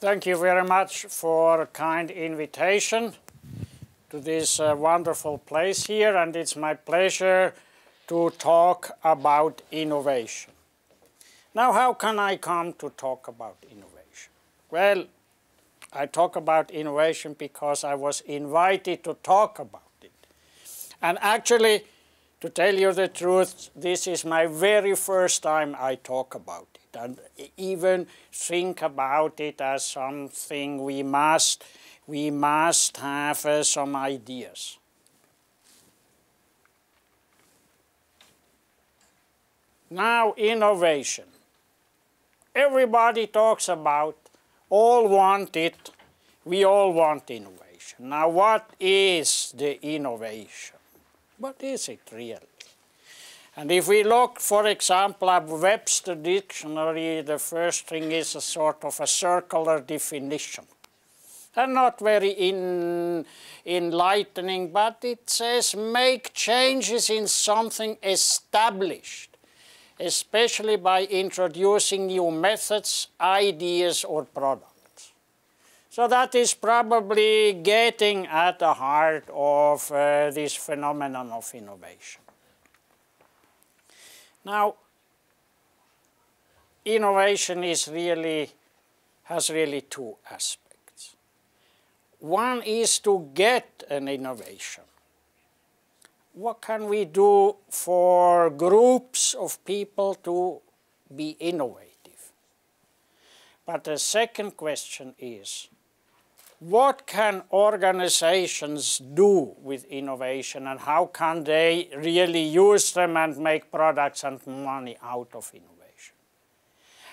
Thank you very much for a kind invitation to this uh, wonderful place here, and it's my pleasure to talk about innovation. Now, how can I come to talk about innovation? Well, I talk about innovation because I was invited to talk about it. And actually, to tell you the truth, this is my very first time I talk about it and even think about it as something we must, we must have uh, some ideas. Now innovation. Everybody talks about, all want it, we all want innovation. Now what is the innovation? What is it really? And if we look, for example, at Webster dictionary, the first thing is a sort of a circular definition. And not very in, enlightening, but it says make changes in something established, especially by introducing new methods, ideas, or products. So that is probably getting at the heart of uh, this phenomenon of innovation. Now, innovation is really, has really two aspects. One is to get an innovation. What can we do for groups of people to be innovative? But the second question is, what can organizations do with innovation and how can they really use them and make products and money out of innovation?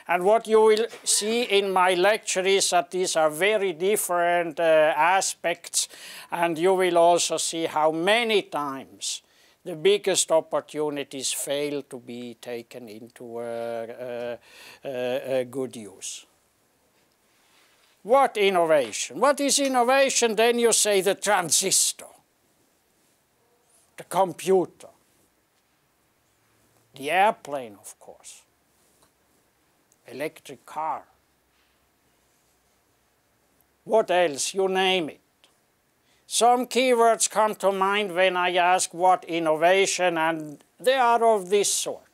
And what you will see in my lecture is that these are very different uh, aspects and you will also see how many times the biggest opportunities fail to be taken into uh, uh, uh, uh good use. What innovation? What is innovation? Then you say the transistor, the computer, the airplane, of course, electric car. What else? You name it. Some keywords come to mind when I ask what innovation, and they are of this sort.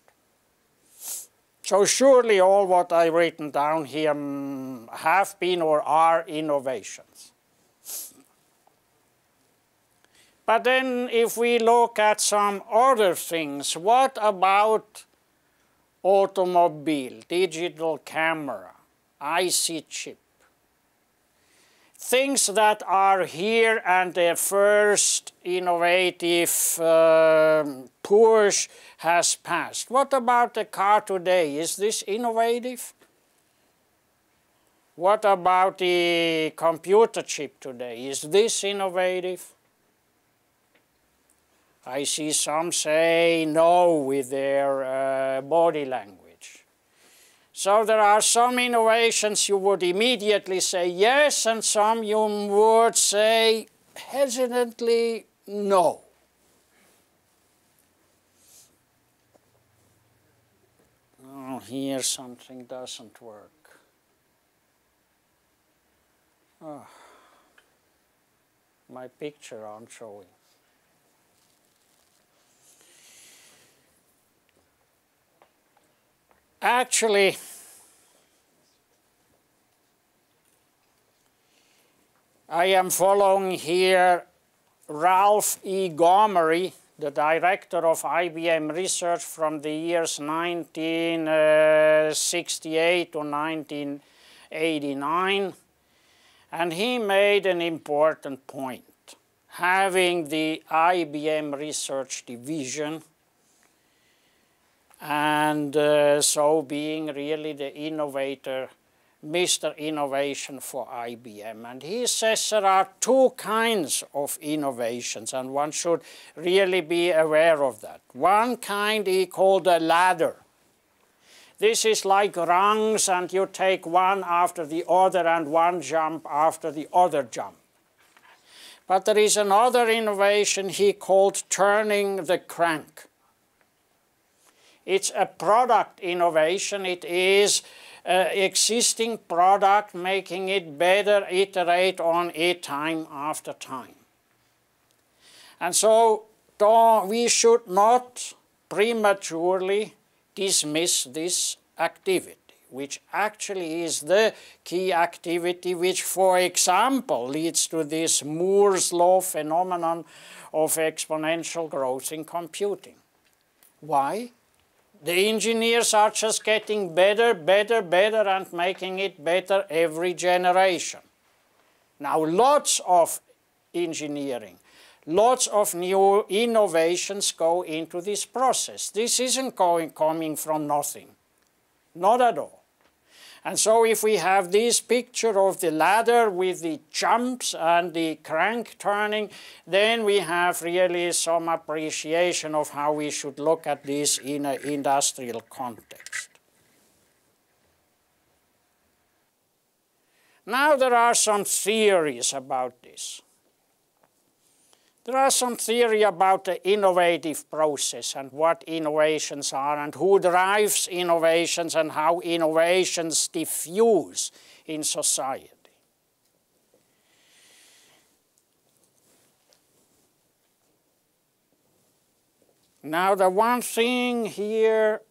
So surely all what I've written down here mm, have been or are innovations. But then if we look at some other things, what about automobile, digital camera, IC chip? things that are here and the first innovative um, push has passed. What about the car today? Is this innovative? What about the computer chip today? Is this innovative? I see some say no with their uh, body language. So there are some innovations you would immediately say yes, and some you would say hesitantly no. Oh, here something doesn't work. Oh, my picture I'm showing. Actually, I am following here Ralph E. Gomery, the director of IBM Research from the years 1968 uh, to 1989. And he made an important point. Having the IBM Research Division and uh, so being really the innovator Mr. Innovation for IBM. And he says there are two kinds of innovations, and one should really be aware of that. One kind he called a ladder. This is like rungs, and you take one after the other and one jump after the other jump. But there is another innovation he called turning the crank. It's a product innovation. It is uh, existing product, making it better, iterate on it time after time. And so we should not prematurely dismiss this activity, which actually is the key activity which, for example, leads to this Moore's law phenomenon of exponential growth in computing. Why? the engineers are just getting better, better, better and making it better every generation. Now lots of engineering, lots of new innovations go into this process. This isn't going, coming from nothing, not at all. And so if we have this picture of the ladder with the jumps and the crank turning, then we have really some appreciation of how we should look at this in an industrial context. Now there are some theories about this. There are some theory about the innovative process and what innovations are and who drives innovations and how innovations diffuse in society. Now the one thing here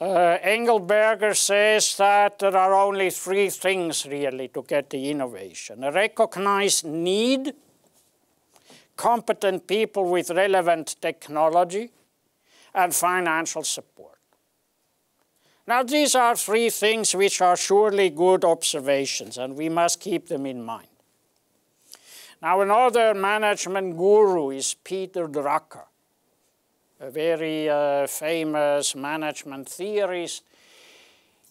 Uh, Engelberger says that there are only three things really to get the innovation. A recognized need, competent people with relevant technology, and financial support. Now these are three things which are surely good observations and we must keep them in mind. Now another management guru is Peter Drucker a very uh, famous management theorist,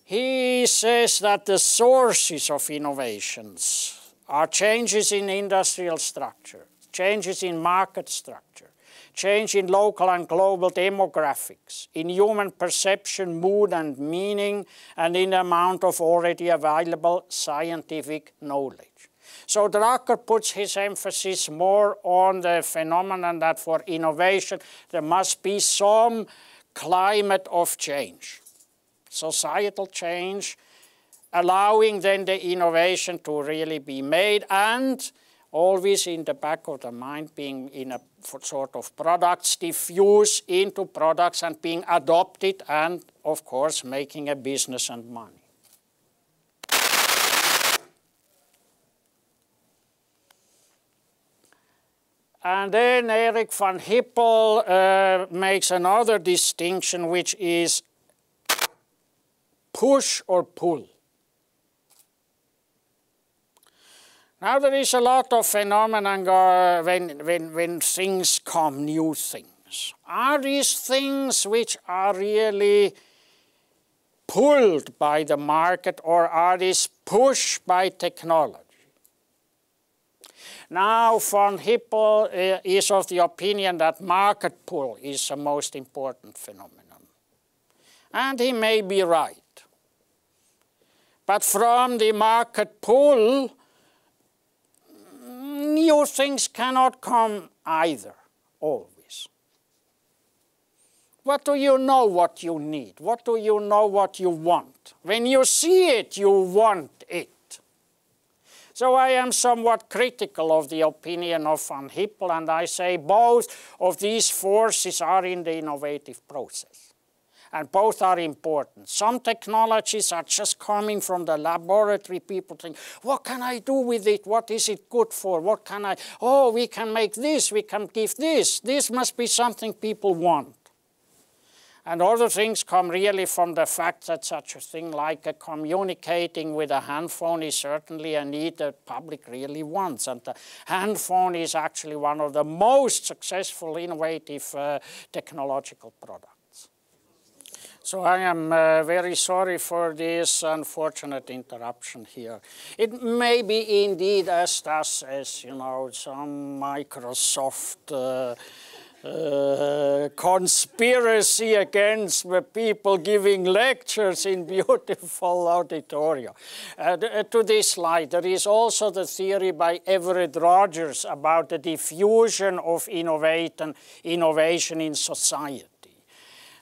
he says that the sources of innovations are changes in industrial structure, changes in market structure, change in local and global demographics, in human perception, mood and meaning, and in the amount of already available scientific knowledge. So Drucker puts his emphasis more on the phenomenon that for innovation there must be some climate of change, societal change, allowing then the innovation to really be made and always in the back of the mind being in a sort of products diffuse into products and being adopted and of course making a business and money. And then Eric van Hippel uh, makes another distinction, which is push or pull. Now there is a lot of phenomenon when, when, when things come, new things. Are these things which are really pulled by the market or are these pushed by technology? Now, von Hippel uh, is of the opinion that market pull is the most important phenomenon. And he may be right. But from the market pull, mm, new things cannot come either, always. What do you know what you need? What do you know what you want? When you see it, you want it. So I am somewhat critical of the opinion of Van Hippel, and I say both of these forces are in the innovative process. And both are important. Some technologies are just coming from the laboratory. People think, what can I do with it? What is it good for? What can I? Oh, we can make this, we can give this. This must be something people want. And other things come really from the fact that such a thing like a communicating with a handphone is certainly a need that public really wants. And the handphone is actually one of the most successful innovative uh, technological products. So I am uh, very sorry for this unfortunate interruption here. It may be indeed as does as, you know, some Microsoft uh, uh, conspiracy against the people giving lectures in beautiful auditoria. Uh, to this slide, there is also the theory by Everett Rogers about the diffusion of innovation, innovation in society.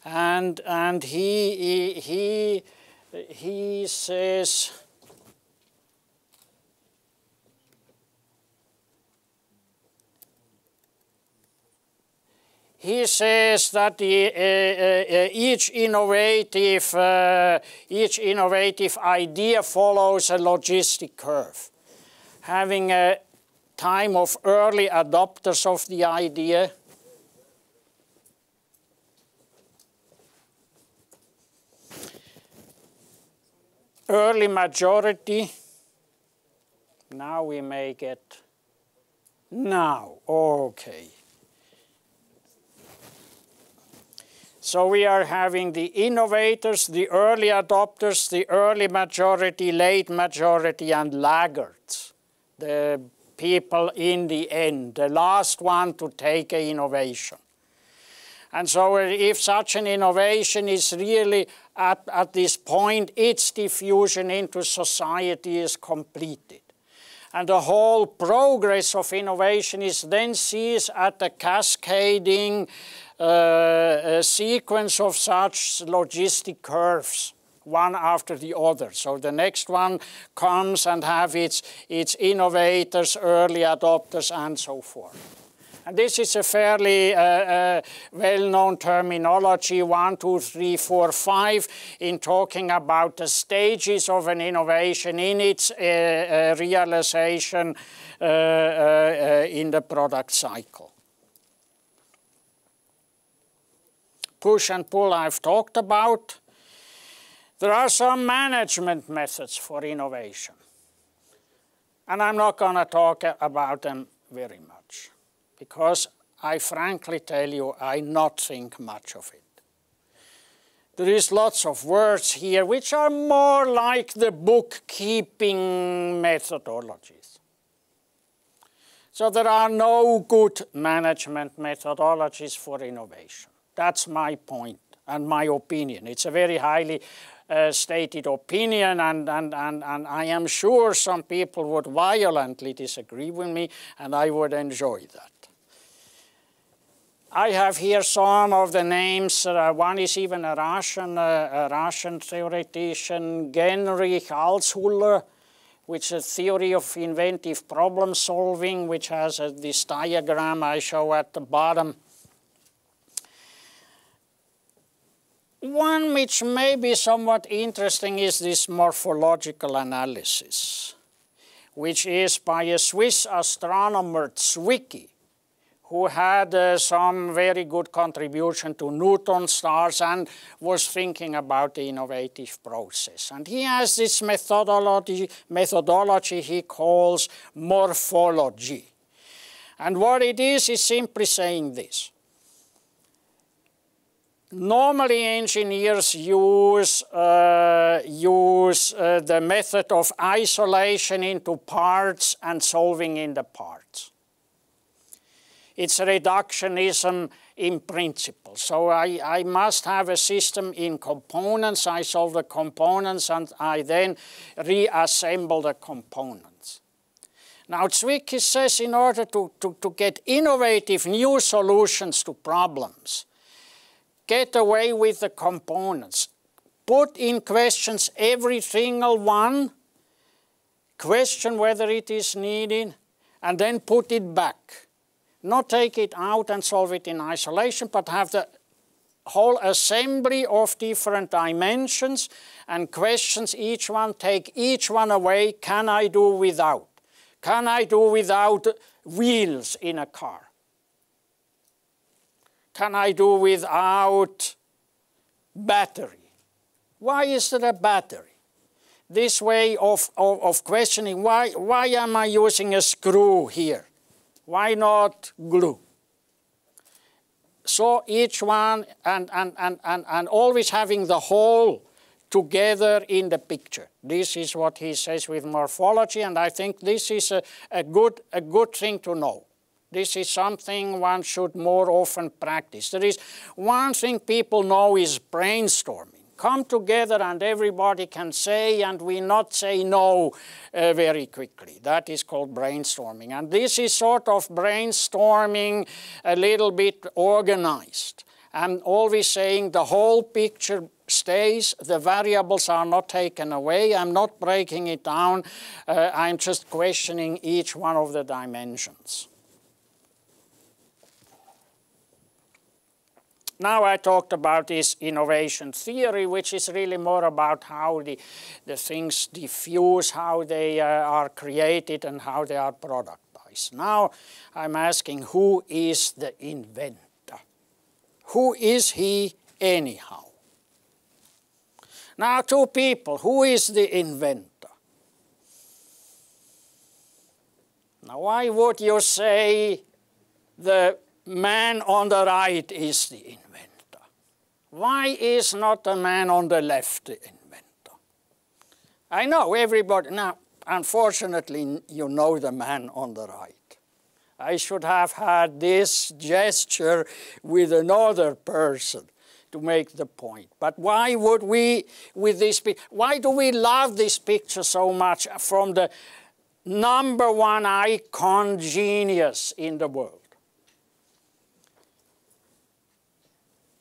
And, and he, he, he, he says, he says that the, uh, uh, uh, each innovative each innovative idea follows a logistic curve, having a time of early adopters of the idea. Early majority. Now we may get now. Okay. So we are having the innovators, the early adopters, the early majority, late majority, and laggards, the people in the end, the last one to take an innovation. And so if such an innovation is really at, at this point, its diffusion into society is completed. And the whole progress of innovation is then seized at the cascading a sequence of such logistic curves one after the other. So the next one comes and have its, its innovators, early adopters, and so forth. And this is a fairly uh, uh, well-known terminology, one, two, three, four, five, in talking about the stages of an innovation in its uh, uh realization uh, uh, in the product cycle. push and pull I've talked about. There are some management methods for innovation. And I'm not going to talk about them very much because I frankly tell you I not think much of it. There is lots of words here which are more like the bookkeeping methodologies. So there are no good management methodologies for innovation. That's my point and my opinion. It's a very highly uh, stated opinion, and, and, and, and I am sure some people would violently disagree with me, and I would enjoy that. I have here some of the names. Uh, one is even a Russian, uh, a Russian theoretician, Genrich Alshuler, which is a theory of inventive problem solving, which has uh, this diagram I show at the bottom. One which may be somewhat interesting is this morphological analysis, which is by a Swiss astronomer Zwicky, who had uh, some very good contribution to Newton stars and was thinking about the innovative process. And he has this methodology, methodology he calls morphology. And what it is is simply saying this. Normally, engineers use, uh, use uh, the method of isolation into parts and solving in the parts. It's reductionism in principle. So I, I must have a system in components. I solve the components and I then reassemble the components. Now Zwicky says in order to, to, to get innovative new solutions to problems, get away with the components. Put in questions every single one, question whether it is needed, and then put it back. Not take it out and solve it in isolation, but have the whole assembly of different dimensions and questions each one, take each one away, can I do without? Can I do without wheels in a car? can I do without battery? Why is there a battery? This way of, of, of questioning, why, why am I using a screw here? Why not glue? So each one, and, and, and, and, and always having the whole together in the picture. This is what he says with morphology, and I think this is a, a, good, a good thing to know. This is something one should more often practice. There is one thing people know is brainstorming. Come together and everybody can say and we not say no uh, very quickly. That is called brainstorming. And this is sort of brainstorming a little bit organized. I'm always saying the whole picture stays, the variables are not taken away, I'm not breaking it down, uh, I'm just questioning each one of the dimensions. Now I talked about this innovation theory, which is really more about how the, the things diffuse, how they uh, are created, and how they are productized. Now I'm asking who is the inventor? Who is he anyhow? Now two people, who is the inventor? Now why would you say the man on the right is the inventor? Why is not the man on the left the inventor? I know everybody. Now, unfortunately, you know the man on the right. I should have had this gesture with another person to make the point. But why would we, with this, why do we love this picture so much from the number one icon genius in the world?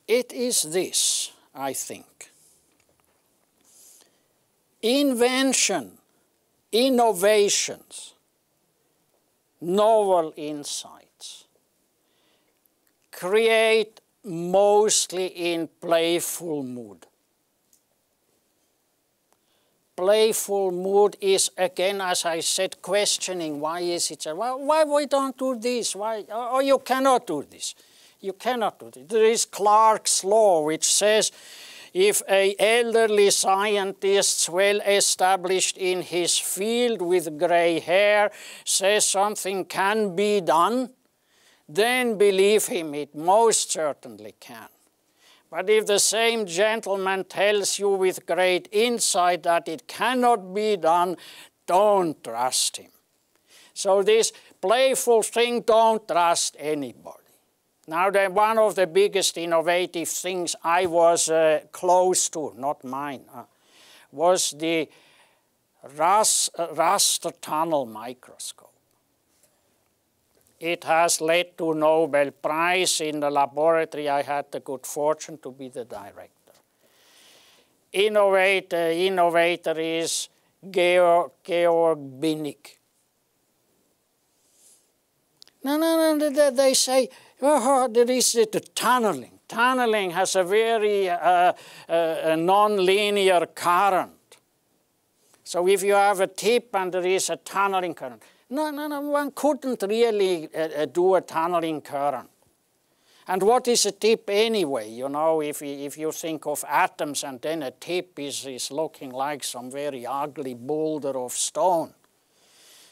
It is this, I think. Invention, innovations, novel insights create mostly in playful mood. Playful mood is again, as I said, questioning why is it, so? why we don't do this, why, or oh, you cannot do this. You cannot do it. There is Clark's law, which says if a elderly scientist well established in his field with gray hair says something can be done, then believe him, it most certainly can. But if the same gentleman tells you with great insight that it cannot be done, don't trust him. So this playful thing, don't trust anybody. Now, one of the biggest innovative things I was uh, close to, not mine, uh, was the uh, raster tunnel microscope. It has led to Nobel Prize. In the laboratory, I had the good fortune to be the director. Innovator, uh, innovator is Georg, Georg No, no, no, they say, there is it, tunneling. Tunneling has a very uh, eh, uh, eh, eh, non-linear current. So if you have a tip and there is a tunneling current, no, no, no, one couldn't really uh, do a tunneling current. And what is a tip anyway? You know, if, if you think of atoms and then a tip is, is looking like some very ugly boulder of stone.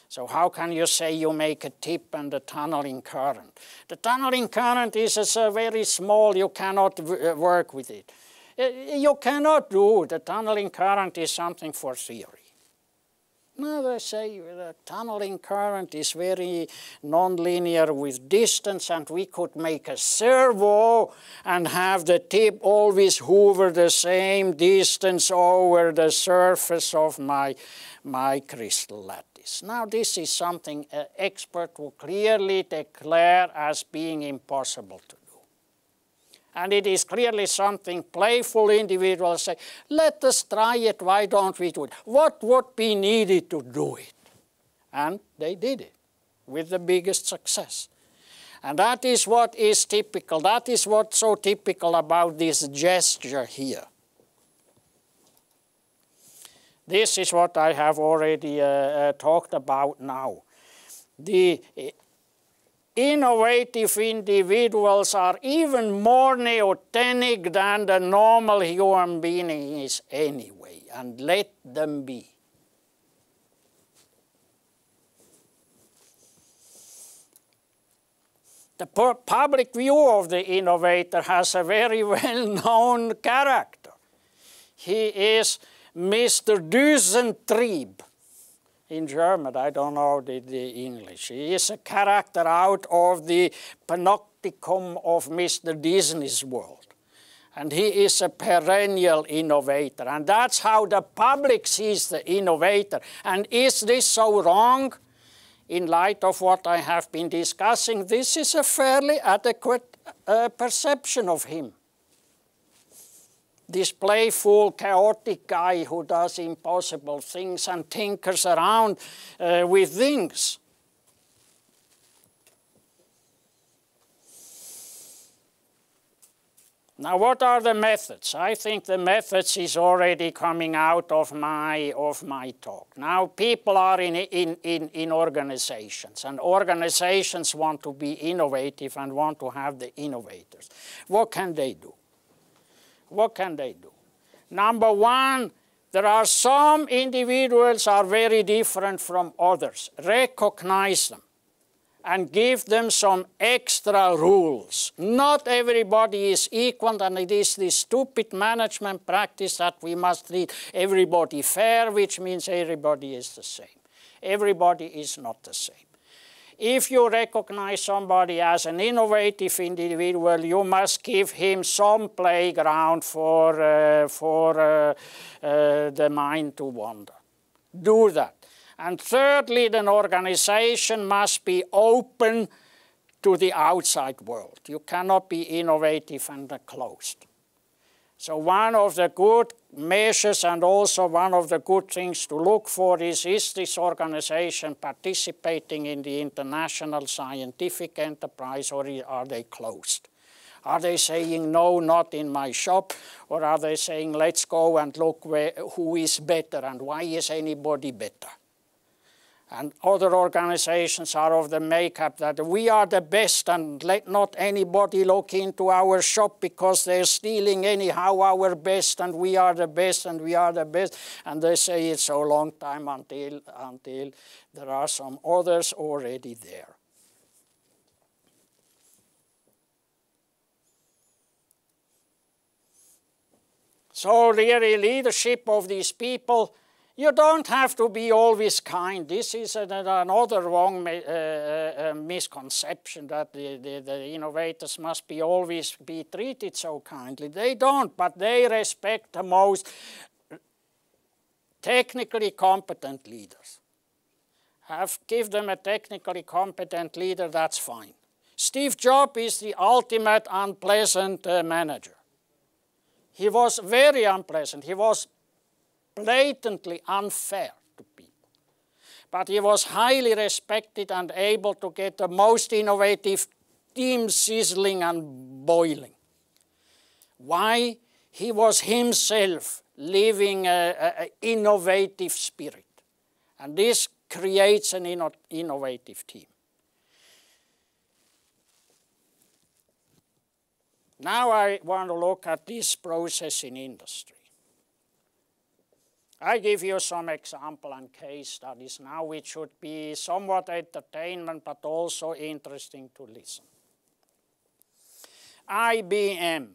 So how can you say you make a tip and a tunneling current? The tunneling current is uh, very small, you cannot uh, work with it. Uh, you cannot do, the tunneling current is something for theory. Now they say the tunneling current is very nonlinear with distance and we could make a servo and have the tip always hover the same distance over the surface of my, my crystal lattice. Now this is something an expert will clearly declare as being impossible to do. And it is clearly something playful individuals say, let us try it, why don't we do it? What would be needed to do it? And they did it with the biggest success. And that is what is typical, that is what's so typical about this gesture here. This is what I have already uh, uh, talked about now. The eh, innovative individuals are even more neotenic than the normal human being is anyway, and let them be. The public view of the innovator has a very well-known character. He is Mr. Düsentrieb in German, I don't know the, the, English. He is a character out of the panopticon of Mr. Disney's world. And he is a perennial innovator. And that's how the public sees the innovator. And is this so wrong? In light of what I have been discussing, this is a fairly adequate uh, perception of him this playful, chaotic guy who does impossible things and tinkers around uh, with things. Now, what are the methods? I think the methods is already coming out of my, of my talk. Now, people are in, in, in, in organizations, and organizations want to be innovative and want to have the innovators. What can they do? What can they do? Number one, there are some individuals are very different from others. Recognize them and give them some extra rules. Not everybody is equal, and it is this stupid management practice that we must treat everybody fair, which means everybody is the same. Everybody is not the same. If you recognize somebody as an innovative individual, you must give him some playground for, uh, for uh, uh, the mind to wander. Do that. And thirdly, an organization must be open to the outside world. You cannot be innovative and closed. So one of the good measures and also one of the good things to look for is, is this organization participating in the international scientific enterprise or are they closed? Are they saying, no, not in my shop? Or are they saying, let's go and look where, who is better and why is anybody better? and other organizations are of the makeup that we are the best and let not anybody look into our shop because they're stealing anyhow our best and we are the best and we are the best and they say it's a long time until until there are some others already there so really leadership of these people you don't have to be always kind. This is another wrong uh, uh, uh, misconception that the, the, the, innovators must be always be treated so kindly. They don't, but they respect the most technically competent leaders. Have give them a technically competent leader, that's fine. Steve Jobs is the ultimate unpleasant uh, manager. He was very unpleasant. He was blatantly unfair to people. But he was highly respected and able to get the most innovative steam sizzling and boiling. Why? He was himself living an innovative spirit. And this creates an inno innovative team. Now I want to look at this process in industry. I give you some example and case studies now which should be somewhat entertainment but also interesting to listen. IBM.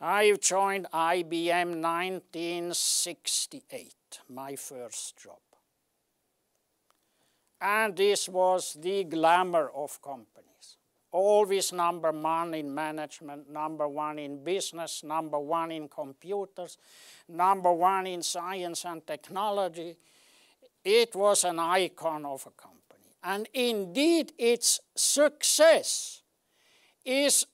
I joined IBM 1968, my first job. And this was the glamour of comp always number one in management, number one in business, number one in computers, number one in science and technology. It was an icon of a company. And indeed, its success is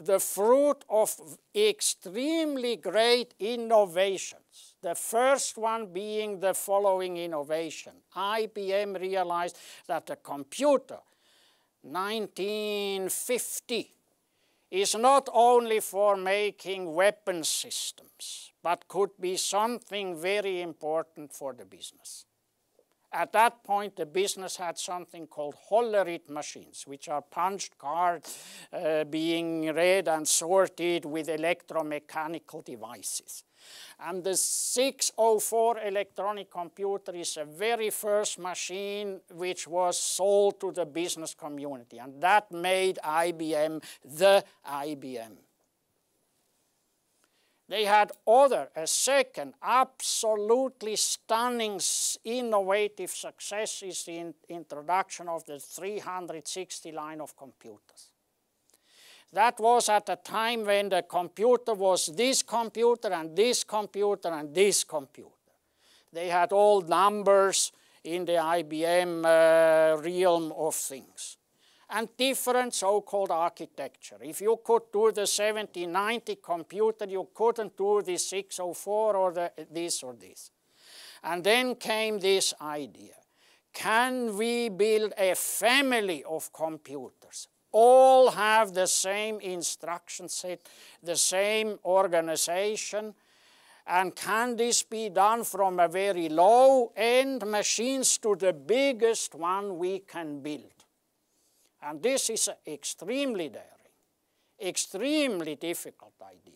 the fruit of extremely great innovations. The first one being the following innovation. IBM realized that the computer 1950 is not only for making weapon systems, but could be something very important for the business. At that point, the business had something called hollerit machines, which are punched cards uh, being read and sorted with electromechanical devices. And the 604 electronic computer is the very first machine which was sold to the business community. And that made IBM the IBM. They had other, a second, absolutely stunning innovative success is the in introduction of the 360 line of computers. That was at a time when the computer was this computer and this computer and this computer. They had all numbers in the IBM uh, realm of things and different so-called architecture. If you could do the 1790 computer, you couldn't do the 604 or the, this or this. And then came this idea. Can we build a family of computers? All have the same instruction set, the same organization, and can this be done from a very low-end machines to the biggest one we can build? And this is extremely daring, extremely difficult idea.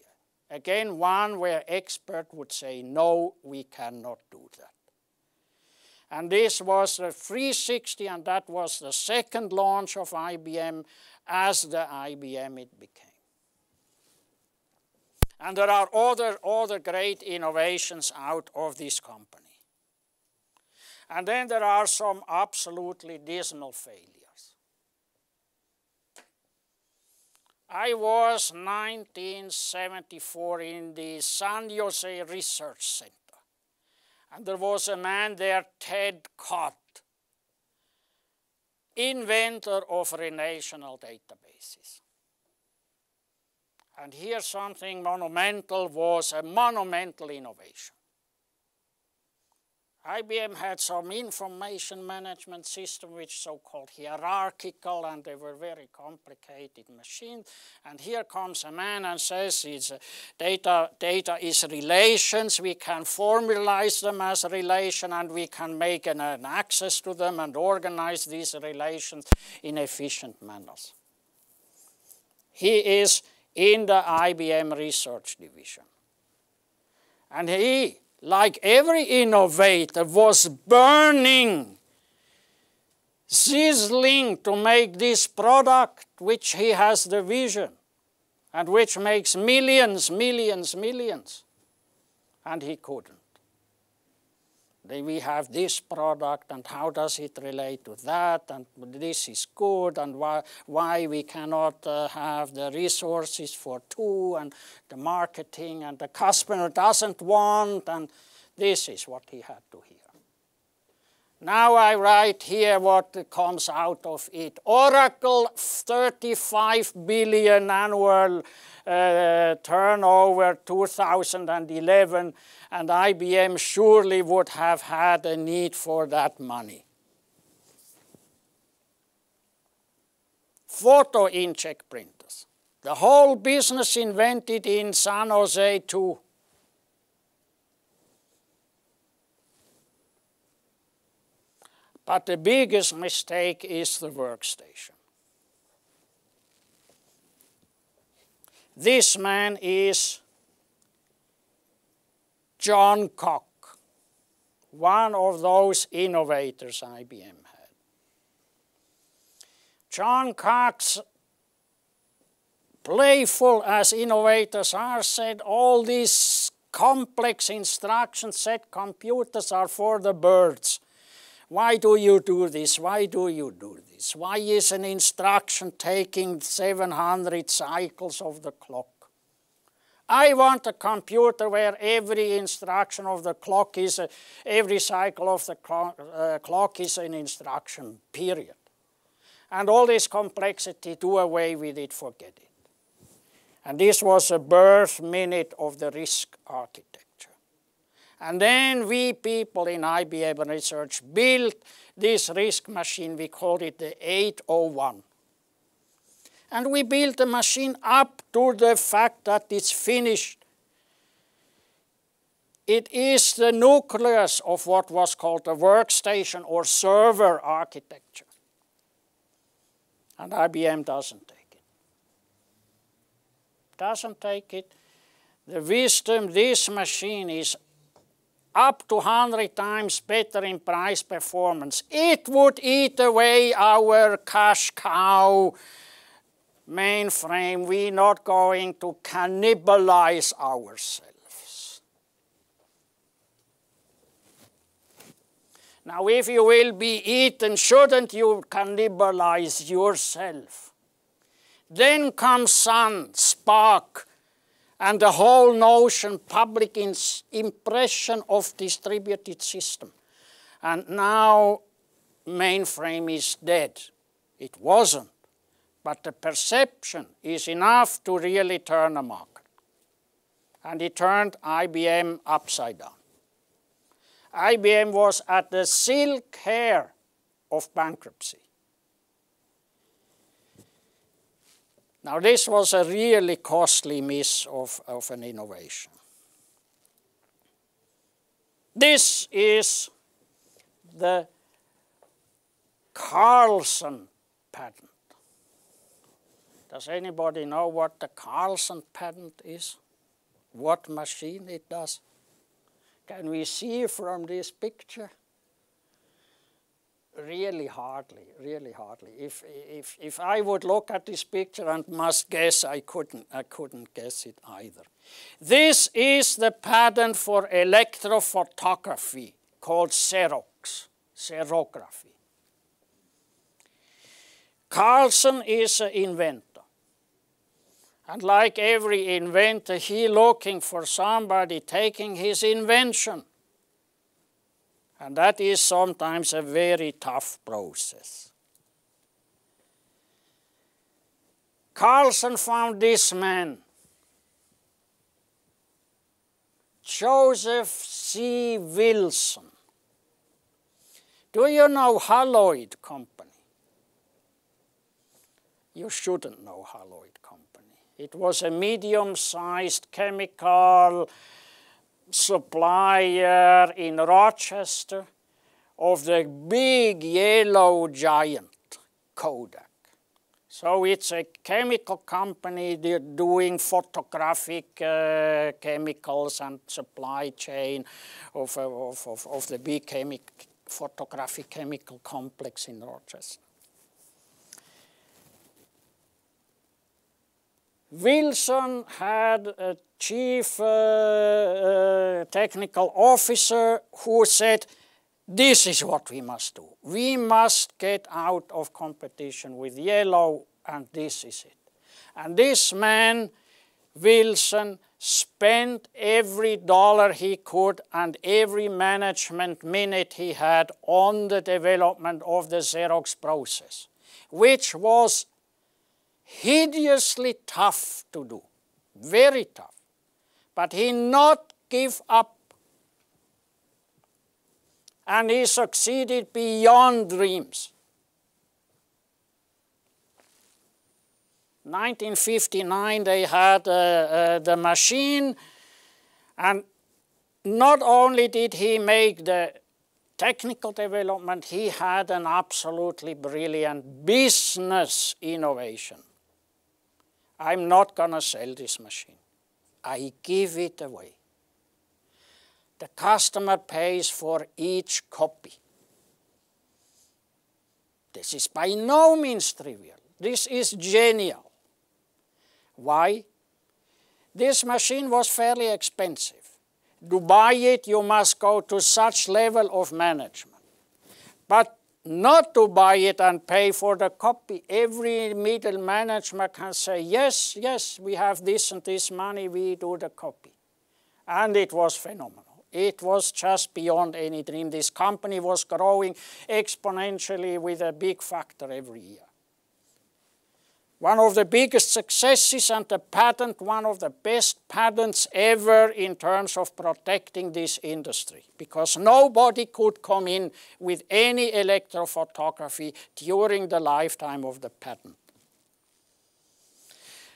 Again, one where expert would say, no, we cannot do that. And this was the 360, and that was the second launch of IBM as the IBM it became. And there are other, other great innovations out of this company. And then there are some absolutely dismal failures. I was 1974 in the San Jose Research Center. And there was a man there, Ted Cott, inventor of relational databases. And here something monumental was a monumental innovation. IBM had some information management system which so-called hierarchical and they were very complicated machines. And here comes a man and says it's uh, data, data is relations, we can formalize them as relation and we can make an, an access to them and organize these relations in efficient manners. He is in the IBM research division. And he like every innovator, was burning, sizzling to make this product which he has the vision and which makes millions, millions, millions. And he couldn't we have this product and how does it relate to that and this is good and why, why we cannot uh, have the resources for two and the marketing and the customer doesn't want and this is what he had to hear. Now I write here what comes out of it. Oracle 35 billion annual uh, turnover 2011 and IBM surely would have had a need for that money. Photo inject printers. The whole business invented in San Jose too. But the biggest mistake is the workstation. This man is John Koch, one of those innovators IBM had. John Cox, playful as innovators are, said all these complex instruction set computers are for the birds. Why do you do this? Why do you do this? Why is an instruction taking 700 cycles of the clock? I want a computer where every instruction of the clock is, a, every cycle of the clock, uh, clock is an instruction, period. And all this complexity, do away with it, forget it. And this was a birth minute of the RISC architecture. And then we people in IBM Research built this risk machine, we called it the 801. And we built the machine up to the fact that it's finished. It is the nucleus of what was called the workstation or server architecture. And IBM doesn't take it. Doesn't take it. The wisdom this machine is up to 100 times better in price performance. It would eat away our cash cow mainframe. We're not going to cannibalize ourselves. Now, if you will be eaten, shouldn't you cannibalize yourself? Then comes sun, spark, and the whole notion, public impression of distributed system. And now mainframe is dead. It wasn't, but the perception is enough to really turn a market. And it turned IBM upside down. IBM was at the silk hair of bankruptcy. Now this was a really costly miss of, of an innovation. This is the Carlson patent. Does anybody know what the Carlson patent is? What machine it does? Can we see from this picture? Really hardly, really hardly. If, if, if I would look at this picture and must guess, I couldn't, I couldn't guess it either. This is the pattern for electrophotography called Xerox, xerography. Carlson is an inventor. And like every inventor, he looking for somebody taking his invention and that is sometimes a very tough process. Carlson found this man, Joseph C. Wilson. Do you know Haloid Company? You shouldn't know Haloid Company. It was a medium-sized chemical supplier in Rochester of the big yellow giant, Kodak. So it's a chemical company doing photographic uh, chemicals and supply chain of, uh, of, of, of the big chemi photographic chemical complex in Rochester. Wilson had a chief uh, uh, technical officer who said, this is what we must do. We must get out of competition with yellow, and this is it. And this man, Wilson, spent every dollar he could and every management minute he had on the development of the Xerox process, which was hideously tough to do, very tough. But he not give up. And he succeeded beyond dreams. 1959 they had uh, uh, the machine and not only did he make the technical development, he had an absolutely brilliant business innovation. I'm not going to sell this machine. I give it away. The customer pays for each copy. This is by no means trivial. This is genial. Why? This machine was fairly expensive. To buy it, you must go to such level of management. But not to buy it and pay for the copy. Every middle management can say, yes, yes, we have this and this money, we do the copy. And it was phenomenal. It was just beyond any dream. This company was growing exponentially with a big factor every year one of the biggest successes and the patent, one of the best patents ever in terms of protecting this industry because nobody could come in with any electrophotography during the lifetime of the patent.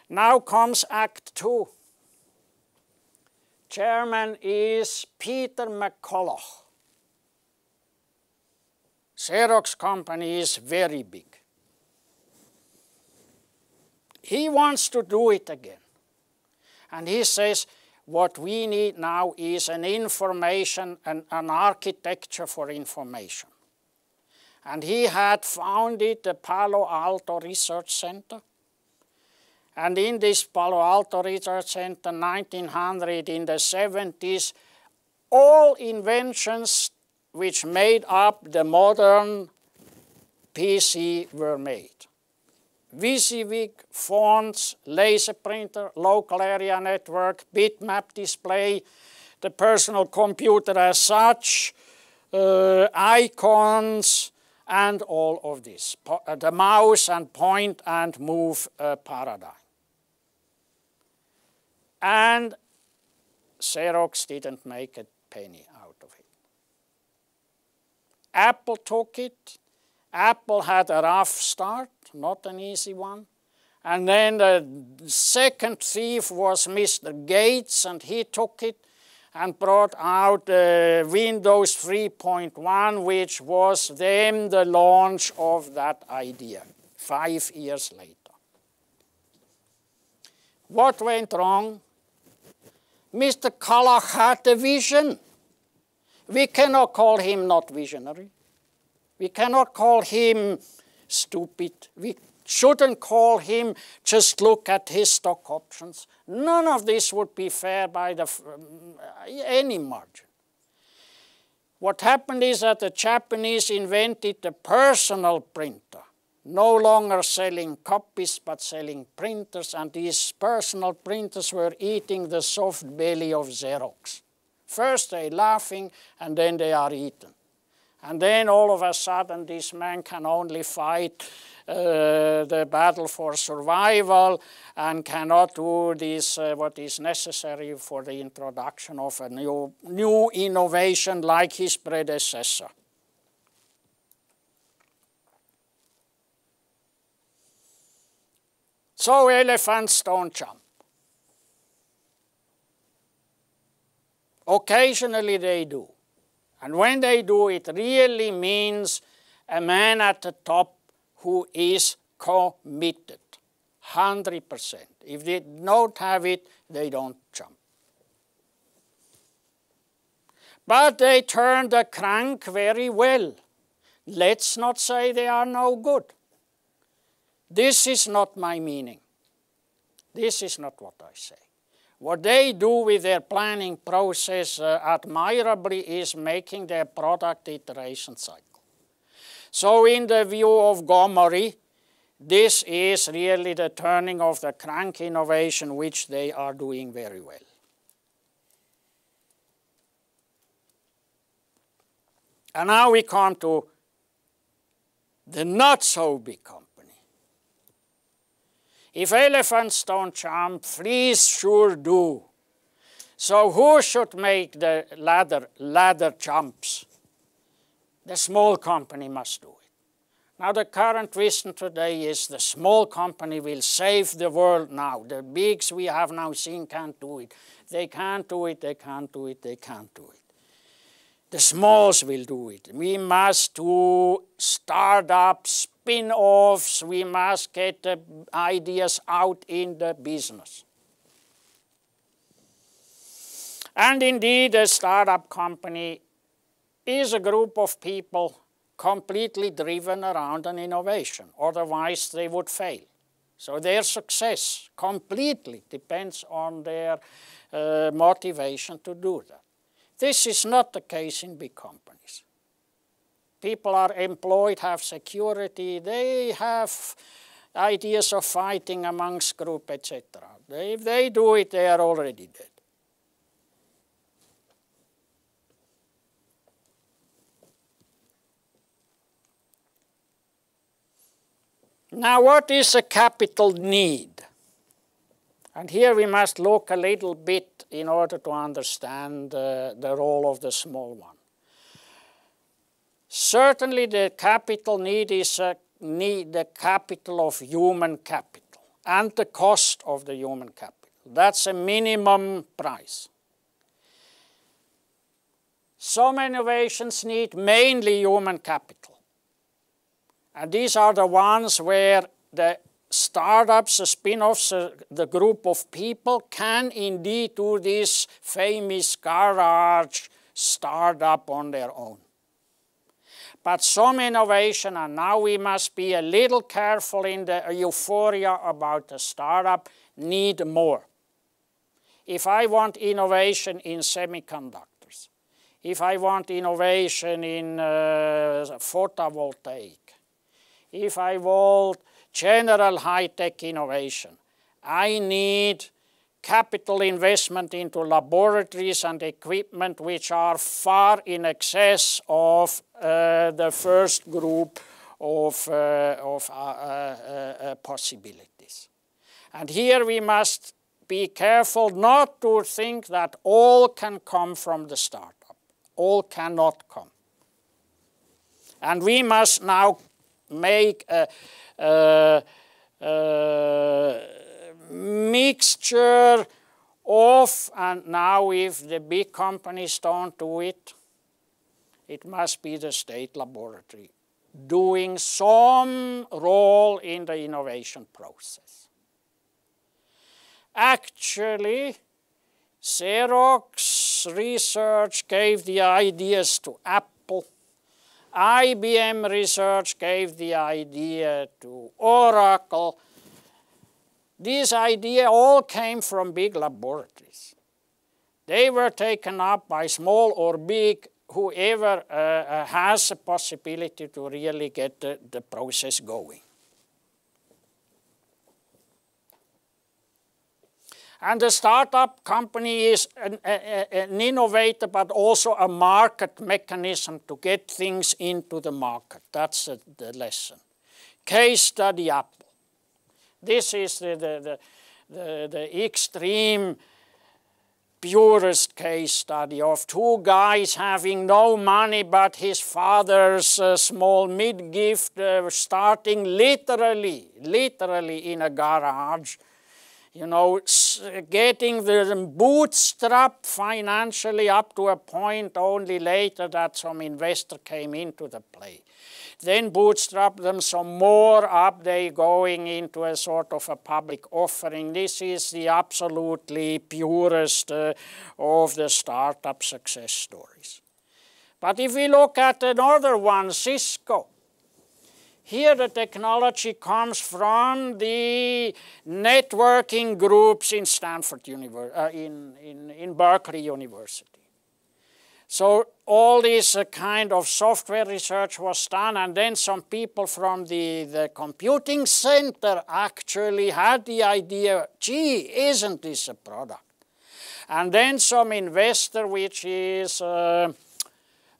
Now comes Act 2. Chairman is Peter McCulloch. Xerox company is very big. He wants to do it again. And he says, what we need now is an information, an, an architecture for information. And he had founded the Palo Alto Research Center. And in this Palo Alto Research Center, 1900, in the 70s, all inventions which made up the modern PC were made. VCVIC, fonts, laser printer, local area network, bitmap display, the personal computer as such, uh, icons, and all of this. Po uh, the mouse and point and move uh, paradigm. And Xerox didn't make a penny out of it. Apple took it, Apple had a rough start, not an easy one. And then the second thief was Mr. Gates, and he took it and brought out uh, Windows 3.1, which was then the launch of that idea, five years later. What went wrong? Mr. Kallach had a vision. We cannot call him not visionary. We cannot call him stupid. We shouldn't call him just look at his stock options. None of this would be fair by the, um, any margin. What happened is that the Japanese invented the personal printer, no longer selling copies but selling printers, and these personal printers were eating the soft belly of Xerox. First they laughing and then they are eaten. And then all of a sudden, this man can only fight uh, the battle for survival and cannot do this, uh, what is necessary for the introduction of a new, new innovation like his predecessor. So elephants don't jump. Occasionally they do. And when they do, it really means a man at the top who is committed, 100%. If they don't have it, they don't jump. But they turn the crank very well. Let's not say they are no good. This is not my meaning. This is not what I say. What they do with their planning process uh, admirably is making their product iteration cycle. So in the view of Gomery, this is really the turning of the crank innovation which they are doing very well. And now we come to the not so become. If elephants don't jump, fleas sure do. So who should make the ladder, ladder jumps? The small company must do it. Now the current reason today is the small company will save the world now. The bigs we have now seen can't do it. They can't do it, they can't do it, they can't do it. The smalls will do it. We must do startups, spin-offs. We must get the ideas out in the business. And indeed, a startup company is a group of people completely driven around an innovation. Otherwise, they would fail. So their success completely depends on their uh, motivation to do that. This is not the case in big companies. People are employed, have security, they have ideas of fighting amongst group, etc. If they do it, they are already dead. Now, what is a capital need? And here we must look a little bit in order to understand uh, the role of the small one. Certainly the capital need is a need the capital of human capital and the cost of the human capital. That's a minimum price. Some innovations need mainly human capital. And these are the ones where the startups, spin-offs, uh, the group of people can indeed do this famous garage startup on their own. But some innovation, and now we must be a little careful in the euphoria about the startup, need more. If I want innovation in semiconductors, if I want innovation in uh, photovoltaic, if I want general high-tech innovation. I need capital investment into laboratories and equipment which are far in excess of uh, the first group of, uh, of uh, uh, uh possibilities. And here we must be careful not to think that all can come from the startup. All cannot come. And we must now make a, a, a mixture of, and now if the big companies don't do it, it must be the state laboratory doing some role in the innovation process. Actually, Xerox research gave the ideas to Apple IBM research gave the idea to Oracle. This idea all came from big laboratories. They were taken up by small or big, whoever uh, uh has a possibility to really get the, the process going. And a startup company is an, a, an, innovator, but also a market mechanism to get things into the market. That's a, the lesson. Case study Apple. This is the, the, the, the, extreme purest case study of two guys having no money but his father's uh, small mid-gift uh, starting literally, literally in a garage you know, uh, getting the bootstrap financially up to a point only later that some investor came into the play. Then bootstrap them some more up, they going into a sort of a public offering. This is the absolutely purest uh, of the startup success stories. But if we look at another one, Cisco, here the technology comes from the networking groups in Stanford University, uh, in, in, in Berkeley University. So all this uh, kind of software research was done, and then some people from the, the computing center actually had the idea, gee, isn't this a product? And then some investor, which is uh,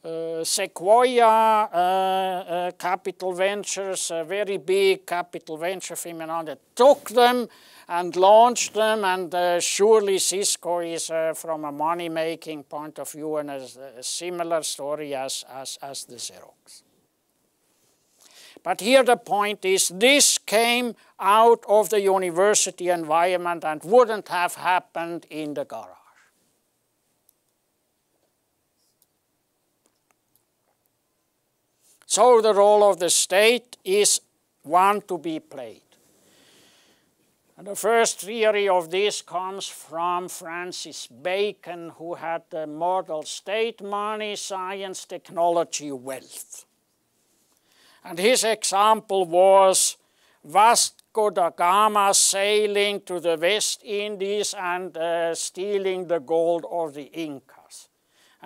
uh, Sequoia uh, uh, Capital Ventures, a very big capital venture firm, and that took them and launched them. And surely Cisco is, from a money-making point of view, and a, a similar story as, as, as the Xerox. But here the point is this came out of the university environment and wouldn't have happened in the garage. So the role of the state is one to be played. And the first theory of this comes from Francis Bacon, who had the model state, money, science, technology, wealth. And his example was Vasco da Gama sailing to the West Indies and uh, stealing the gold of the Inca.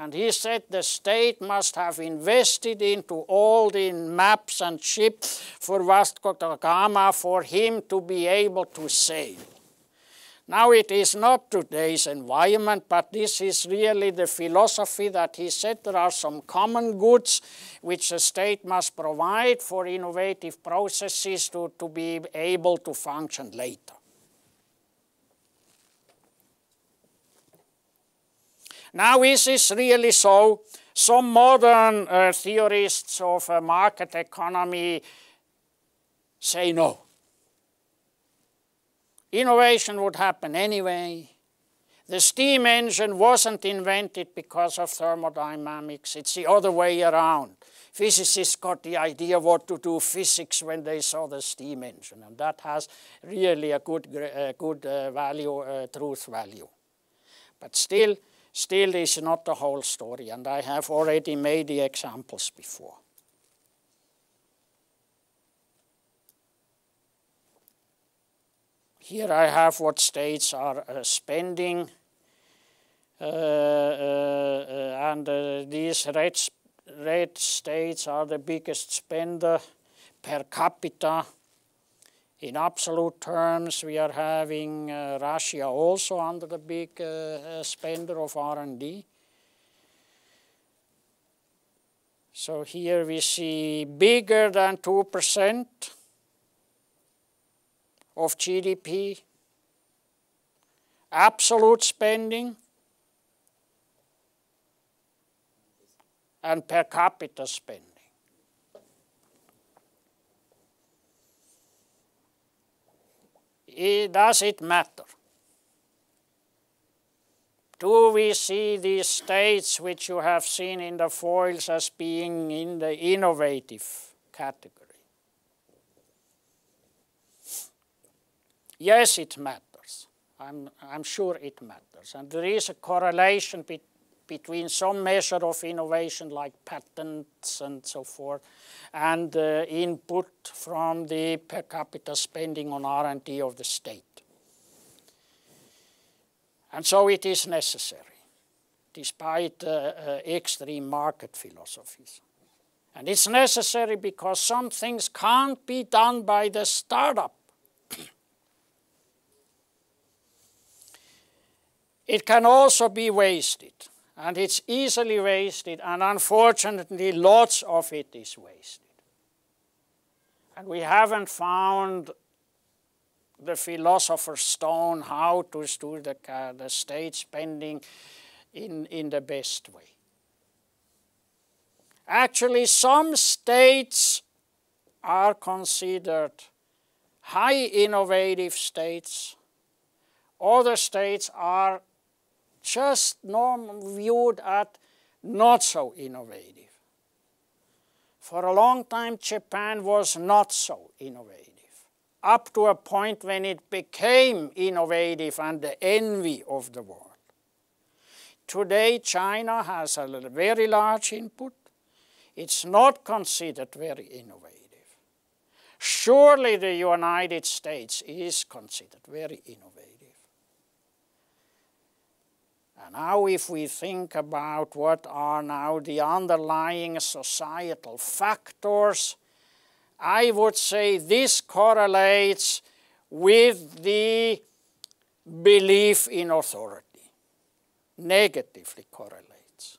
And he said the state must have invested into all the maps and ships for Vasco da Gama for him to be able to sail. Now it is not today's environment, but this is really the philosophy that he said there are some common goods which the state must provide for innovative processes to, to be able to function later. Now, is this really so? Some modern uh, theorists of uh, market economy say no. Innovation would happen anyway. The steam engine wasn't invented because of thermodynamics. It's the other way around. Physicists got the idea what to do physics when they saw the steam engine, and that has really a good, uh, good uh, value, uh, truth value. But still, Still, is not the whole story, and I have already made the examples before. Here I have what states are uh, spending, uh, uh, uh and uh, these red, red states are the biggest spender per capita in absolute terms, we are having uh, Russia also under the big uh, uh, spender of R&D. So here we see bigger than 2% of GDP, absolute spending, and per capita spending. does it matter? Do we see these states which you have seen in the foils as being in the innovative category? Yes, it matters. I'm, I'm sure it matters. And there is a correlation between between some measure of innovation like patents and so forth, and uh, input from the per capita spending on R&D of the state. And so it is necessary, despite uh, uh, extreme market philosophies. And it's necessary because some things can't be done by the startup. it can also be wasted and it's easily wasted, and unfortunately, lots of it is wasted. And we haven't found the philosopher's stone how to do the, uh, the state spending in, in the best way. Actually, some states are considered high innovative states. Other states are just norm viewed as not so innovative. For a long time, Japan was not so innovative, up to a point when it became innovative and the envy of the world. Today, China has a very large input. It's not considered very innovative. Surely the United States is considered very innovative. Now if we think about what are now the underlying societal factors, I would say this correlates with the belief in authority. Negatively correlates.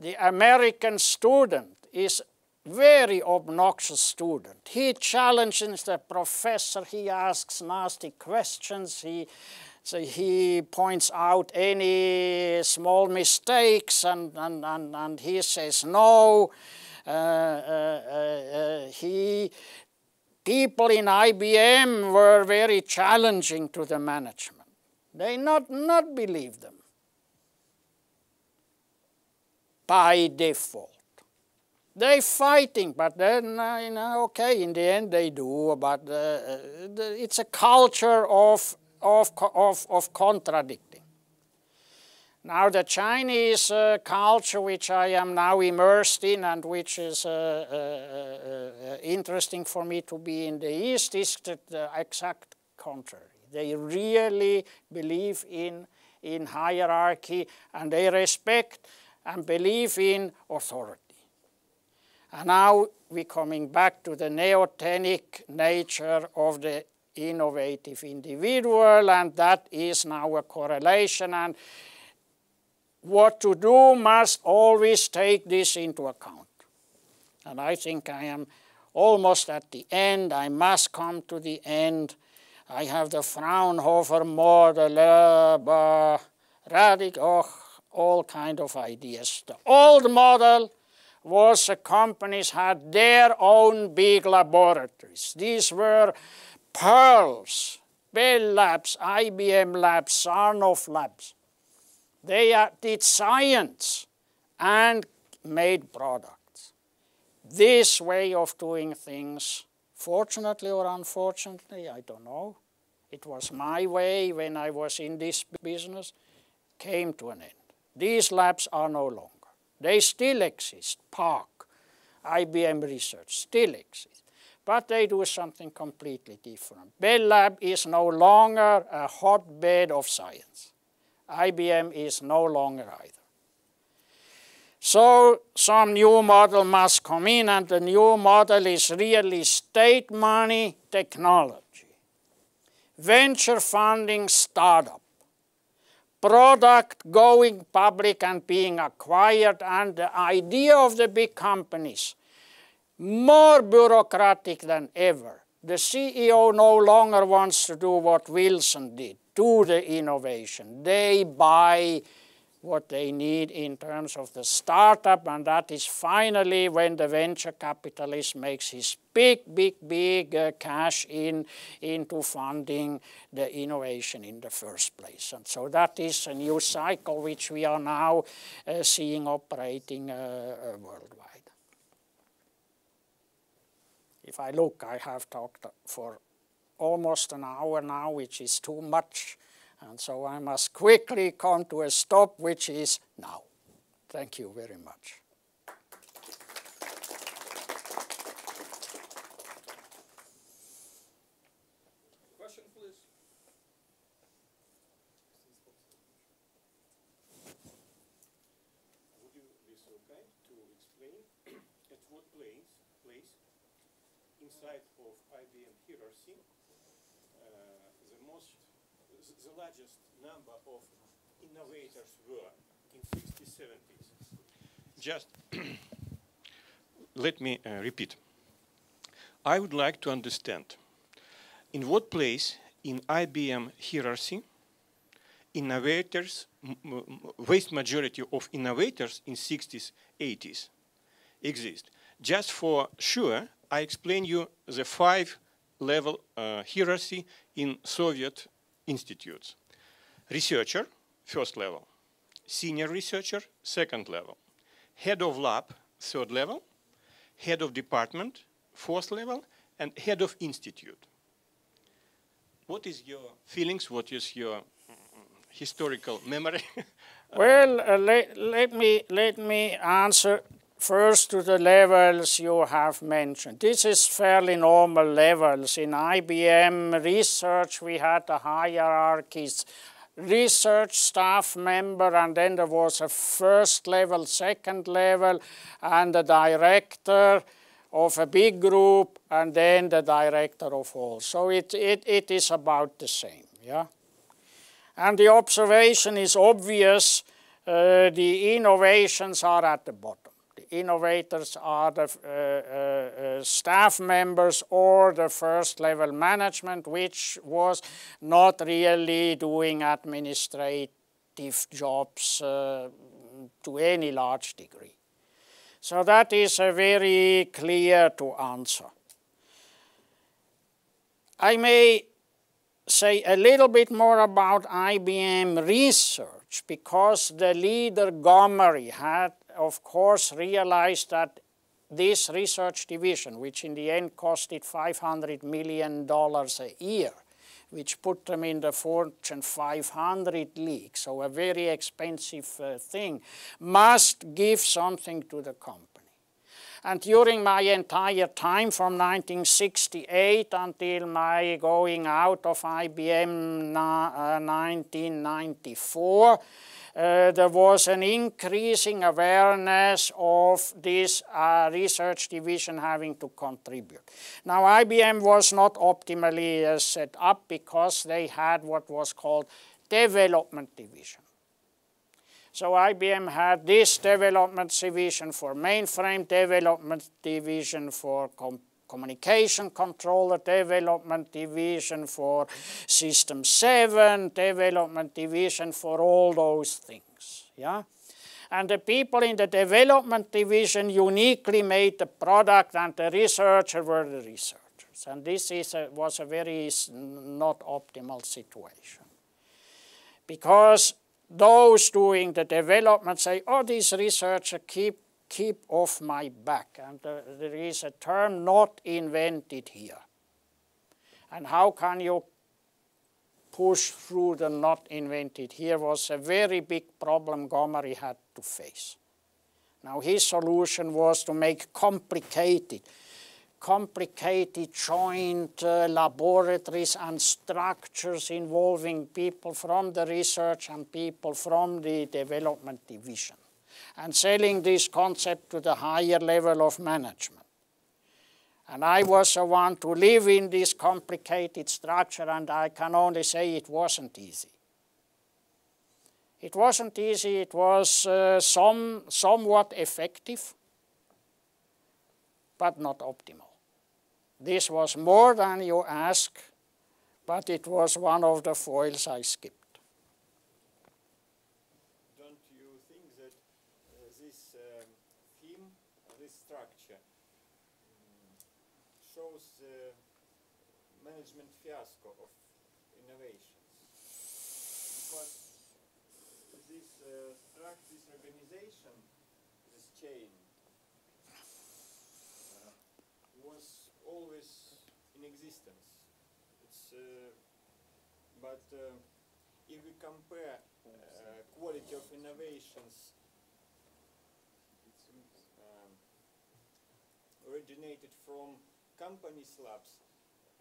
The American student is very obnoxious student. He challenges the professor, he asks nasty questions, he so he points out any small mistakes and, and, and, and he says no. Uh, uh, uh, uh he, people in IBM were very challenging to the management. They not, not believe them by default. They fighting, but then, uh, you know, okay, in the end they do, but uh, it's a culture of of, of, of contradicting. Now the Chinese uh, culture, which I am now immersed in and which is uh, uh, uh, uh interesting for me to be in the East, is the exact contrary. They really believe in, in hierarchy and they respect and believe in authority. And now we're coming back to the neotenic nature of the innovative individual, and that is now a correlation. And what to do must always take this into account. And I think I am almost at the end. I must come to the end. I have the Fraunhofer model, uh, uh Radig, oh, all kind of ideas. The old model was the uh, companies had their own big laboratories. These were Pearls, Bell Labs, IBM Labs, Sarnoff Labs. They are, did science and made products. This way of doing things, fortunately or unfortunately, I don't know, it was my way when I was in this business, came to an end. These labs are no longer. They still exist. Park, IBM Research still exists but they do something completely different. Bell Lab is no longer a hotbed of science. IBM is no longer either. So some new model must come in, and the new model is really state money technology, venture funding startup, product going public and being acquired, and the idea of the big companies more bureaucratic than ever. The CEO no longer wants to do what Wilson did, do the innovation. They buy what they need in terms of the startup, and that is finally when the venture capitalist makes his big, big, big uh, cash in into funding the innovation in the first place. And so that is a new cycle which we are now uh, seeing operating uh, uh worldwide if I look, I have talked for almost an hour now, which is too much. And so I must quickly come to a stop, which is now. Thank you very much. inside of IBM Hierarchy, uh, the most, the largest number of innovators were in 60s, 70s. Just let me uh, repeat. I would like to understand in what place in IBM hierarchy innovators, vast majority of innovators in 60s, 80s exist. Just for sure, I explain you the five level uh, hierarchy in Soviet institutes. Researcher, first level. Senior researcher, second level. Head of lab, third level. Head of department, fourth level. And head of institute. What is your feelings? What is your mm, historical memory? Uh, well, uh, let, let, me, let me answer first to the levels you have mentioned. This is fairly normal levels. In IBM research, we had the hierarchies research staff member and then there was a first level, second level and a director of a big group and then the director of all. So it, it, it is about the same, yeah? And the observation is obvious, uh, the innovations are at the bottom innovators are the uh, uh, uh, staff members or the first level management, which was not really doing administrative jobs uh, to any large degree. So that is very clear to answer. I may say a little bit more about IBM research because the leader Gomery had of course, realized that this research division, which in the end costed $500 million a year, which put them in the Fortune 500 league, so a very expensive uh, thing, must give something to the company. And during my entire time from 1968 until my going out of IBM uh, 1994, uh, there was an increasing awareness of this uh, research division having to contribute. Now IBM was not optimally uh, set up because they had what was called development division. So IBM had this development division for mainframe, development division for computer communication controller development division, for system 7 development division, for all those things. Yeah? And the people in the development division uniquely made the product and the researchers were the researchers. And this is a, was a very not optimal situation. Because those doing the development say, oh, these researchers keep keep off my back. And uh, there is a term not invented here. And how can you push through the not invented? Here was a very big problem Gomery had to face. Now his solution was to make complicated, complicated joint uh, laboratories and structures involving people from the research and people from the development division and selling this concept to the higher level of management. And I was the one to live in this complicated structure, and I can only say it wasn't easy. It wasn't easy, it was uh, some, somewhat effective, but not optimal. This was more than you ask, but it was one of the foils I skipped. structure mm. shows the management fiasco of innovations because this uh, structure, this organization, this chain uh, was always in existence. It's uh, but if we compare quality of innovations originated from companies labs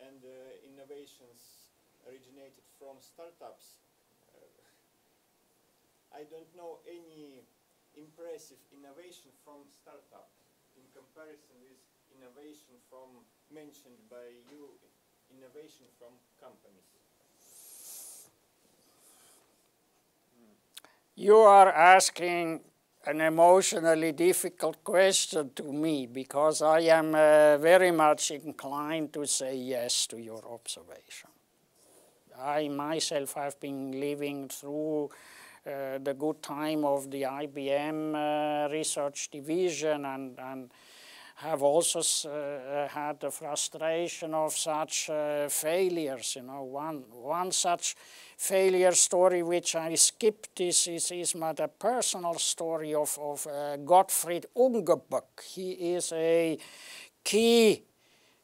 and uh, innovations originated from startups. Uh, I don't know any impressive innovation from startup in comparison with innovation from mentioned by you innovation from companies you are asking an emotionally difficult question to me because I am uh, very much inclined to say yes to your observation. I myself have been living through uh, the good time of the IBM uh, research division and, and have also uh, uh, had the frustration of such uh, failures. You know, one, one such failure story which I skipped is, is, is my, the personal story of, of uh, Gottfried Ungebuck. He is a key,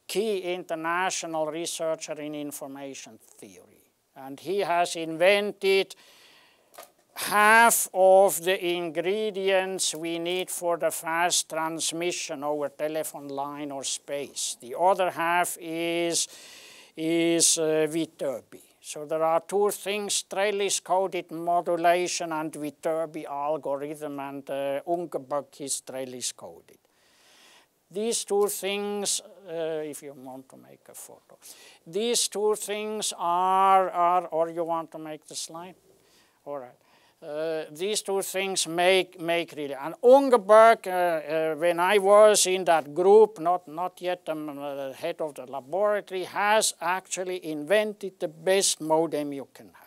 key international researcher in information theory. And he has invented half of the ingredients we need for the fast transmission over telephone line or space. The other half is, is uh, Viterbi. So there are two things, trellis-coded modulation and Viterbi algorithm and uh, is trellis-coded. These two things, uh, if you want to make a photo, these two things are, are, or you want to make the slide? All right. Uh, these two things make, make really. And Ungerberg, uh, uh, when I was in that group, not, not yet um, the uh, head of the laboratory, has actually invented the best modem you can have.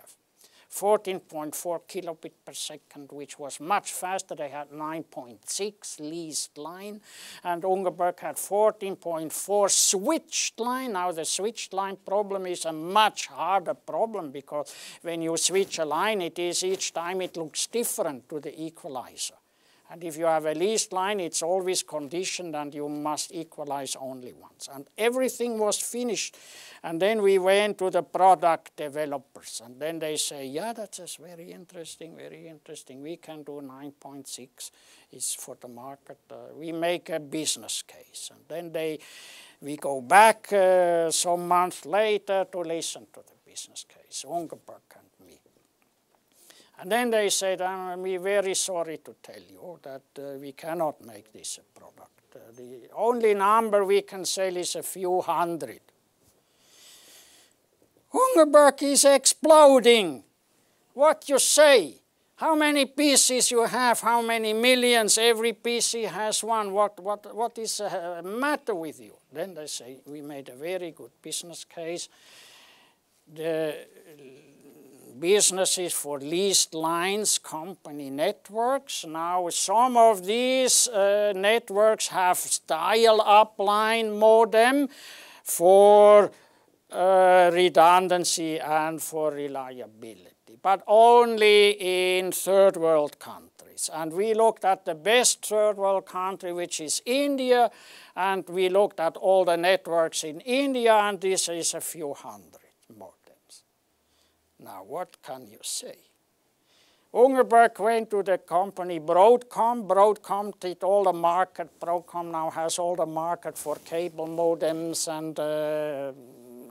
14.4 kilobit per second, which was much faster. They had 9.6 leased line, and Ungerberg had 14.4 switched line. Now the switched line problem is a much harder problem because when you switch a line, it is each time it looks different to the equalizer. And if you have a least line, it's always conditioned and you must equalize only once. And everything was finished. And then we went to the product developers. And then they say, yeah, that's very interesting, very interesting. We can do 9.6. It's for the market. Uh, we make a business case. And then they, we go back uh, some months later to listen to the business case. Ungeberg and and then they said, ah, I'm very sorry to tell you that uh, we cannot make this a product. Uh, the only number we can sell is a few hundred. Hungerberg is exploding. What you say? How many pieces you have? How many millions? Every PC has one. What, what, what is the uh, matter with you? Then they say, we made a very good business case. The businesses for leased lines, company networks. Now some of these uh, networks have dial-up line modem for uh, redundancy and for reliability, but only in third world countries. And we looked at the best third world country, which is India, and we looked at all the networks in India, and this is a few hundred. Now, what can you say? Ungerberg went to the company Broadcom. Broadcom did all the market. Broadcom now has all the market for cable modems and uh,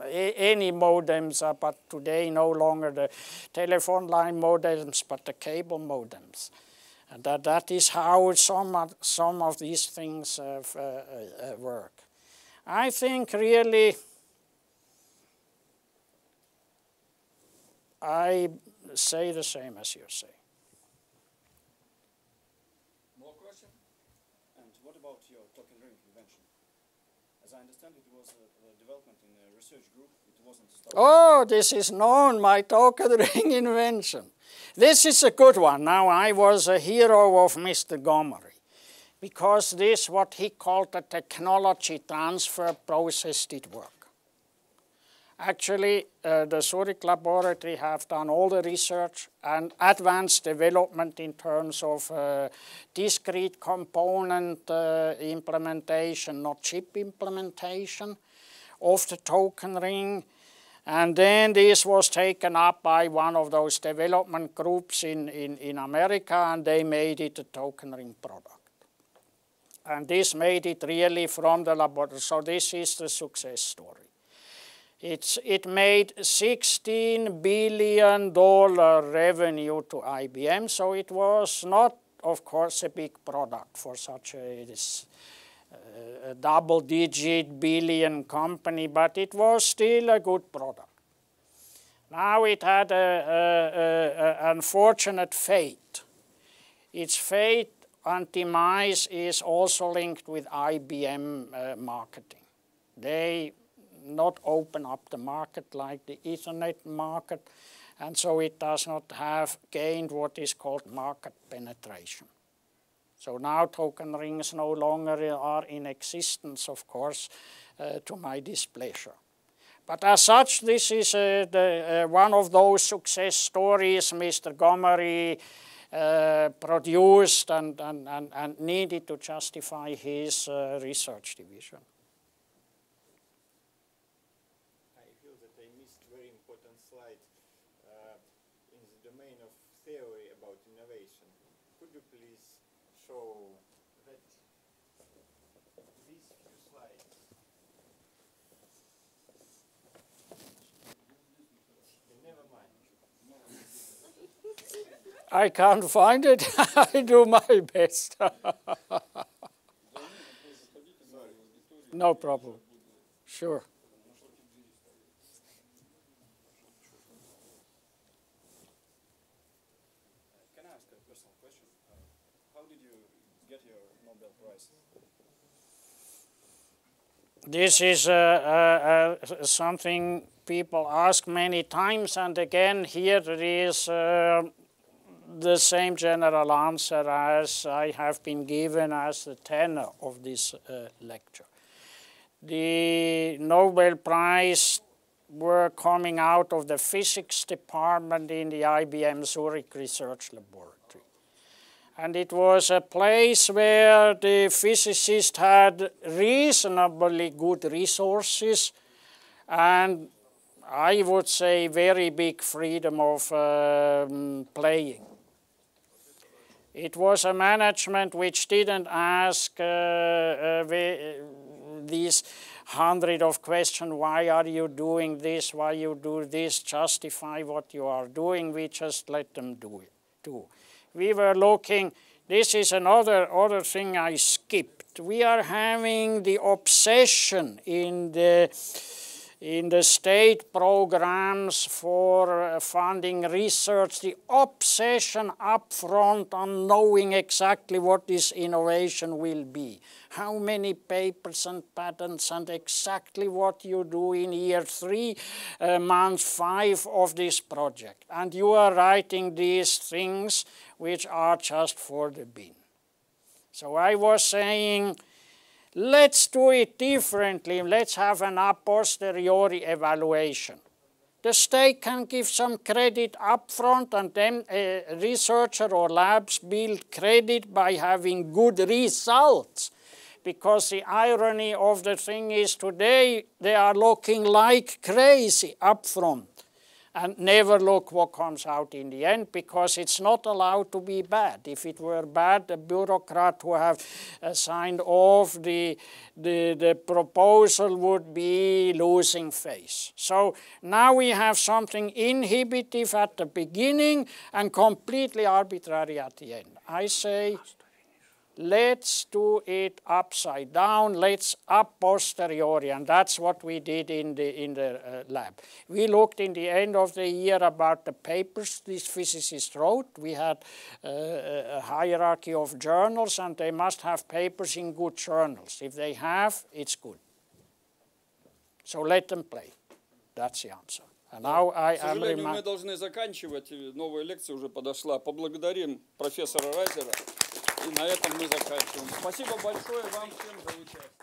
any modems, uh, but today no longer the telephone line modems, but the cable modems. And that, that is how some of, some of these things uh, uh, uh work. I think really I say the same as you say. More question? And what about your clock and ring invention? As I understand, it was a, a development in a research group. It wasn't Oh, this is known, my clock and ring invention. This is a good one. Now, I was a hero of Mr. Gomery because this, what he called the technology transfer process, did work. Actually, uh, the Zurich laboratory have done all the research and advanced development in terms of uh, discrete component uh, implementation, not chip implementation of the token ring. And then this was taken up by one of those development groups in, in, in America and they made it a token ring product. And this made it really from the laboratory. So this is the success story. It's, it made $16 billion revenue to IBM, so it was not, of course, a big product for such a, uh, a double-digit billion company, but it was still a good product. Now it had an unfortunate fate. Its fate and demise is also linked with IBM uh, marketing. They not open up the market like the Ethernet market, and so it does not have gained what is called market penetration. So now token rings no longer are in existence, of course, uh, to my displeasure. But as such, this is uh, the, uh, one of those success stories Mr. Gomery uh, produced and, and, and, and, needed to justify his uh, research division. I can't find it. I do my best. no problem. Sure. Uh, this is uh, uh, uh, something people ask many times, and again, here it is uh, the same general answer as I have been given as the tenor of this uh, lecture. The Nobel Prize were coming out of the physics department in the IBM Zurich Research Laboratory. And it was a place where the physicists had reasonably good resources and I would say very big freedom of um, playing. It was a management which didn't ask uh, uh, uh, these hundred of questions, why are you doing this, why you do this, justify what you are doing, we just let them do it. Do. We were looking, this is another other thing I skipped. We are having the obsession in the in the state programs for uh, funding research, the obsession upfront on knowing exactly what this innovation will be, how many papers and patents and exactly what you do in year three, uh, month five of this project. And you are writing these things which are just for the bin. So I was saying, Let's do it differently. Let's have an a posteriori evaluation. The state can give some credit upfront and then a researcher or labs build credit by having good results. Because the irony of the thing is today they are looking like crazy upfront and never look what comes out in the end because it's not allowed to be bad. If it were bad, the bureaucrat who have uh, signed off the, the, the proposal would be losing face. So now we have something inhibitive at the beginning and completely arbitrary at the end. I say let's do it upside down, let's up posteriori, and that's what we did in the, in the uh, lab. We looked in the end of the year about the papers these physicists wrote. We had uh, a hierarchy of journals, and they must have papers in good journals. If they have, it's good. So let them play. That's the answer. And now I К сожалению, мы должны заканчивать. Новая лекция уже подошла. Поблагодарим профессора Райзера. И на этом мы заканчиваем. Спасибо большое вам всем за участие.